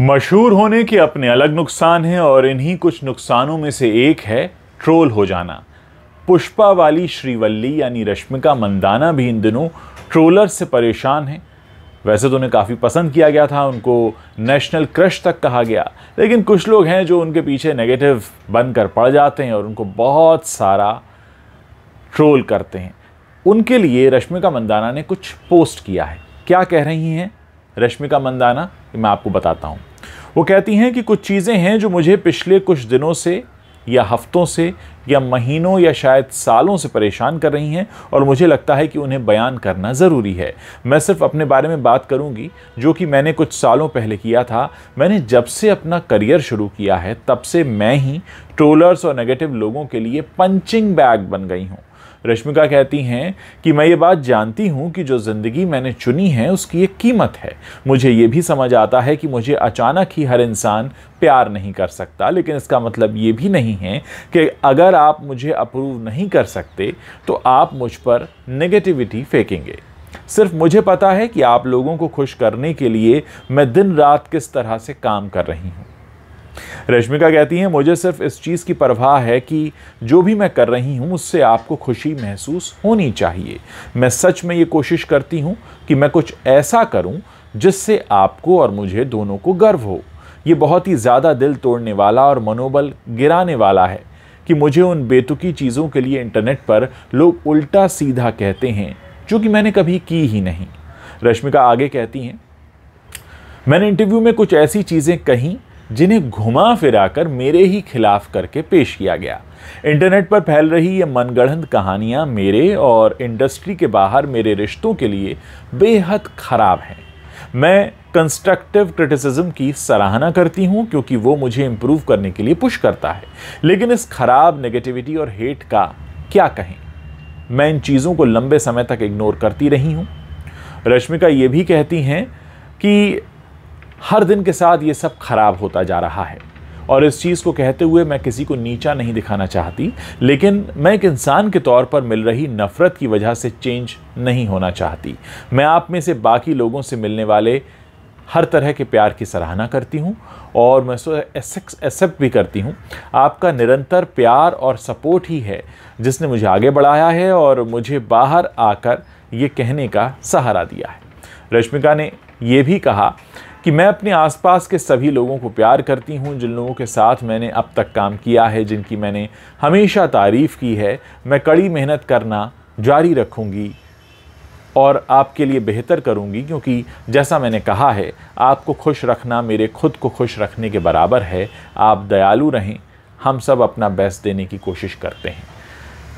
मशहूर होने के अपने अलग नुकसान हैं और इन्हीं कुछ नुकसानों में से एक है ट्रोल हो जाना पुष्पा वाली श्रीवल्ली यानी रश्मिका मंदाना भी इन दिनों ट्रोलर से परेशान हैं वैसे तो उन्हें काफ़ी पसंद किया गया था उनको नेशनल क्रश तक कहा गया लेकिन कुछ लोग हैं जो उनके पीछे नेगेटिव बनकर पड़ जाते हैं और उनको बहुत सारा ट्रोल करते हैं उनके लिए रश्मिका मंदाना ने कुछ पोस्ट किया है क्या कह रही हैं रश्मिका मंदाना मैं आपको बताता हूँ वो कहती हैं कि कुछ चीज़ें हैं जो मुझे पिछले कुछ दिनों से या हफ्तों से या महीनों या शायद सालों से परेशान कर रही हैं और मुझे लगता है कि उन्हें बयान करना ज़रूरी है मैं सिर्फ अपने बारे में बात करूंगी जो कि मैंने कुछ सालों पहले किया था मैंने जब से अपना करियर शुरू किया है तब से मैं ही ट्रोलर्स और नेगेटिव लोगों के लिए पंचिंग बैग बन गई हूँ रश्मिका कहती हैं कि मैं ये बात जानती हूँ कि जो ज़िंदगी मैंने चुनी है उसकी एक कीमत है मुझे ये भी समझ आता है कि मुझे अचानक ही हर इंसान प्यार नहीं कर सकता लेकिन इसका मतलब ये भी नहीं है कि अगर आप मुझे अप्रूव नहीं कर सकते तो आप मुझ पर नेगेटिविटी फेंकेंगे सिर्फ मुझे पता है कि आप लोगों को खुश करने के लिए मैं दिन रात किस तरह से काम कर रही हूँ रश्मिका कहती हैं मुझे सिर्फ इस चीज़ की परवाह है कि जो भी मैं कर रही हूँ उससे आपको खुशी महसूस होनी चाहिए मैं सच में ये कोशिश करती हूँ कि मैं कुछ ऐसा करूँ जिससे आपको और मुझे दोनों को गर्व हो ये बहुत ही ज़्यादा दिल तोड़ने वाला और मनोबल गिराने वाला है कि मुझे उन बेतुकी चीज़ों के लिए इंटरनेट पर लोग उल्टा सीधा कहते हैं जो कि मैंने कभी की ही नहीं रश्मिका आगे कहती हैं मैंने इंटरव्यू में कुछ ऐसी चीज़ें कहीं जिन्हें घुमा फिराकर मेरे ही खिलाफ करके पेश किया गया इंटरनेट पर फैल रही ये मनगढ़ंत कहानियाँ मेरे और इंडस्ट्री के बाहर मेरे रिश्तों के लिए बेहद ख़राब हैं मैं कंस्ट्रक्टिव क्रिटिसिज्म की सराहना करती हूँ क्योंकि वो मुझे इम्प्रूव करने के लिए पुश करता है लेकिन इस खराब नेगेटिविटी और हेट का क्या कहें मैं इन चीज़ों को लंबे समय तक इग्नोर करती रही हूँ रश्मिका ये भी कहती हैं कि हर दिन के साथ ये सब खराब होता जा रहा है और इस चीज़ को कहते हुए मैं किसी को नीचा नहीं दिखाना चाहती लेकिन मैं एक इंसान के तौर पर मिल रही नफ़रत की वजह से चेंज नहीं होना चाहती मैं आप में से बाकी लोगों से मिलने वाले हर तरह के प्यार की सराहना करती हूँ और मैं उसको एक्सेप्ट भी करती हूँ आपका निरंतर प्यार और सपोर्ट ही है जिसने मुझे आगे बढ़ाया है और मुझे बाहर आकर ये कहने का सहारा दिया है रश्मिका ने यह भी कहा कि मैं अपने आसपास के सभी लोगों को प्यार करती हूँ जिन लोगों के साथ मैंने अब तक काम किया है जिनकी मैंने हमेशा तारीफ़ की है मैं कड़ी मेहनत करना जारी रखूँगी और आपके लिए बेहतर करूंगी क्योंकि जैसा मैंने कहा है आपको खुश रखना मेरे खुद को खुश रखने के बराबर है आप दयालु रहें हम सब अपना बेस्ट देने की कोशिश करते हैं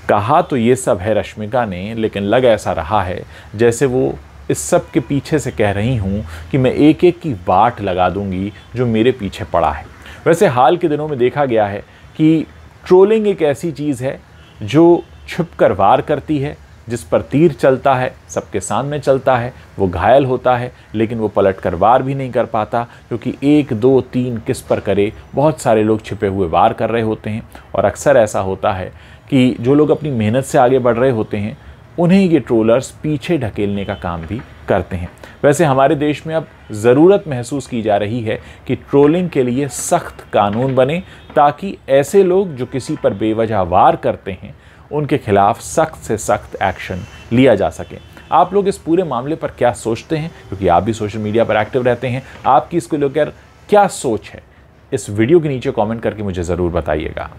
कहा तो ये सब है रश्मिका ने लेकिन लग ऐसा रहा है जैसे वो इस सब के पीछे से कह रही हूँ कि मैं एक एक की बाट लगा दूंगी जो मेरे पीछे पड़ा है वैसे हाल के दिनों में देखा गया है कि ट्रोलिंग एक ऐसी चीज़ है जो छुप कर वार करती है जिस पर तीर चलता है सबके सामने चलता है वो घायल होता है लेकिन वो पलट कर वार भी नहीं कर पाता क्योंकि एक दो तीन किस पर करे बहुत सारे लोग छिपे हुए वार कर रहे होते हैं और अक्सर ऐसा होता है कि जो लोग अपनी मेहनत से आगे बढ़ रहे होते हैं उन्हें ये ट्रोलर्स पीछे ढकेलने का काम भी करते हैं वैसे हमारे देश में अब ज़रूरत महसूस की जा रही है कि ट्रोलिंग के लिए सख्त कानून बने ताकि ऐसे लोग जो किसी पर बेवजह वार करते हैं उनके खिलाफ सख्त से सख्त एक्शन लिया जा सके आप लोग इस पूरे मामले पर क्या सोचते हैं क्योंकि आप भी सोशल मीडिया पर एक्टिव रहते हैं आपकी इसको लेकर क्या सोच है इस वीडियो के नीचे कमेंट करके मुझे ज़रूर बताइएगा